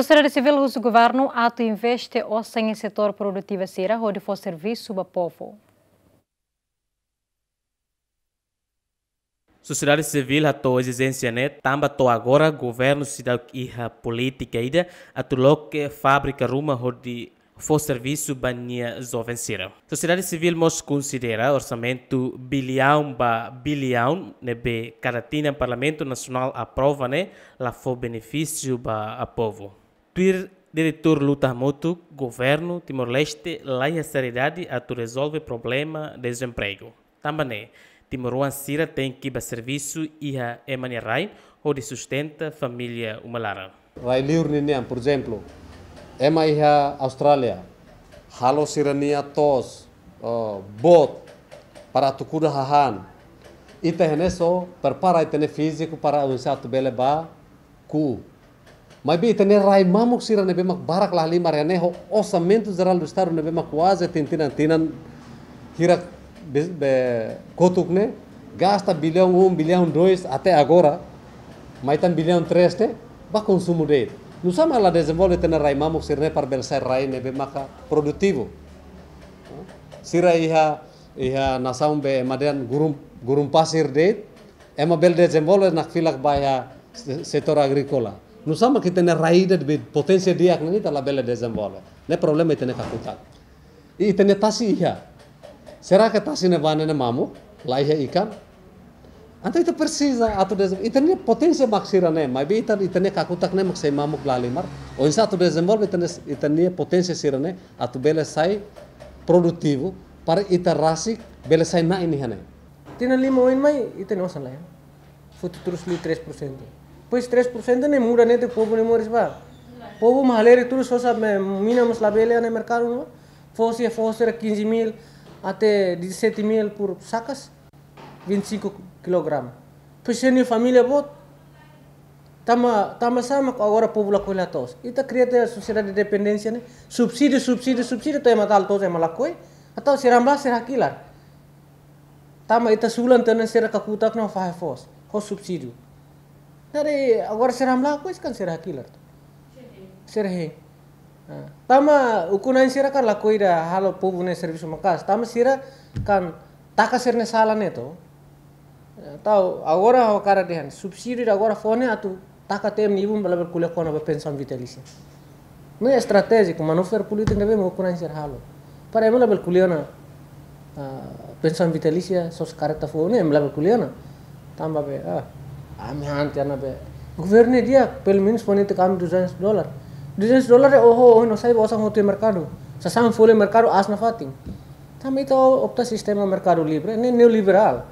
Sociedade Civil o governo ato investe o sem setor produtivo será onde for serviço para povo. Sociedade civil a exigência né tamba to agora governo cidade e a política ida a tu loque fábrica ruma onde for serviço jovens será Sociedade civil mos considera orçamento bilhão ba bilhão né be caratina parlamento nacional aprova né lá for benefício ba a povo. Diretor luta muito, governo Timor-Leste, lá e seriedade a tu resolve problema desemprego. Também, Timor-Wan Sira tem que ir serviço e a Emania Rai, onde sustenta família Umalara. Rai Liurninian, por exemplo, Ema e a Austrália, Halo Sirania Tos, uh, Bot, para Tukura Hahan, e só, prepara e físico para usar tu beleba, cu. Mai bi tene rai mamuk sira be mak barak lah lima rene ho zara geral staru ne be mak quase tentina tinan hira kotuk ne gasta bilion um bilion dois ate agora mai tan bilion três te ba konsumu de não sama la desenvolve tene rai mamuk sira ne par belsa rai ne maka produktivo, sira iha iha nasaum be madan gurum gurum pasir de ema bel desenvolve nak filak ba iha setor agrikola non samo che tene raida be potencia diak bela desenvolve ne problema tene facultad i e, tene tasi iya e será que tasi ne vane ne mamu lá ia ikan e Anta itu persisa atau desenvolve itene potensia maksira ne mai be itan itene kakutak ne maksai mamu lalimar o insa atau desenvolve itene itene potensia ne atau bela sai produtivo para ita rasik bela sai na ini hane tinan limoin mai itene osan lain fututurus li 3% Pues 3% nem muda nem te povo nem mores ba. Povo mahalere tudo só sabe mina mas labele ane mercado não. Fosse fosse 15 mil até 17 mil por sacas, 25 kg. Pois nem família bot. Tama tama sama agora povo lá coila tos. Ita cria a sociedade de dependência né. Subsídio subsídio subsídio tem matal tos é malakoi. Atau seramba serakilar. Tama ita sulan tenan serakakutak não faz força. Com subsídio dari awar laku is kan sirah kilar sirhe tama ukunan sirah kan laku ida halo pubune servisu makas tama sirah kan takasirne sirne salane to eh, tahu agora ho kara dehan subsidi agora fone atu taka tem bum balaber kulia kona be pensam Nu no strategik, manufer politik política bem ukuran sirah halo para emela bel kuliana eh, pensam ya sos kareta fone emela bel kuliana tamba be ah I'm $190. Governo dia pelo menos ponente kami 200 dólar. 200 dólar é oh oh não sai bosa hotel mercado. Sasam fole mercado as na fating. Kami itu opta sistema mercado livre, ini neoliberal.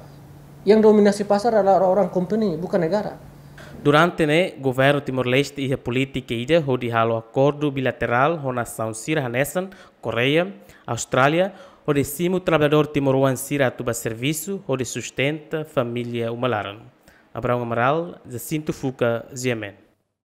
Yang dominasi pasar adalah orang-orang company, bukan negara. Durante né, governo Timor-Leste e a ide ida houve o acordo bilateral com a nação Sirhanessan, Coreia, Austrália, onde cima o trabalhador timoruano Sira tuba serviço, onde sustenta família umalaran Abraão Amaral, Jacinto Fuca Ziamen.